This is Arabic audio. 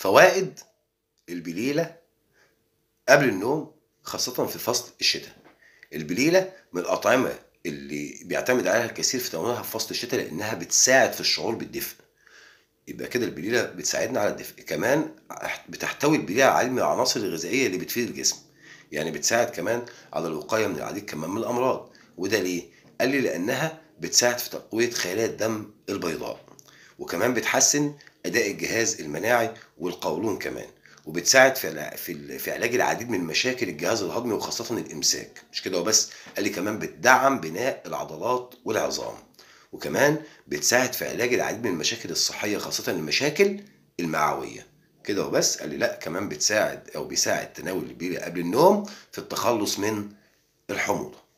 فوائد البليلة قبل النوم خاصة في فصل الشتاء البليلة من الأطعمة اللي بيعتمد عليها الكثير في تناولها في فصل الشتاء لأنها بتساعد في الشعور بالدفء يبقى كده البليلة بتساعدنا على الدفء كمان بتحتوي البليلة على العناصر الغذائية اللي بتفيد الجسم يعني بتساعد كمان على الوقاية من العديد كمان من الأمراض وده ليه؟ قال لي لأنها بتساعد في تقوية خلايا الدم البيضاء وكمان بتحسن اداء الجهاز المناعي والقولون كمان وبتساعد في في في علاج العديد من مشاكل الجهاز الهضمي وخاصه الامساك مش كده وبس قال لي كمان بتدعم بناء العضلات والعظام وكمان بتساعد في علاج العديد من المشاكل الصحيه خاصه المشاكل المعويه كده وبس قال لي لا كمان بتساعد او بيساعد تناول البيبي قبل النوم في التخلص من الحموضه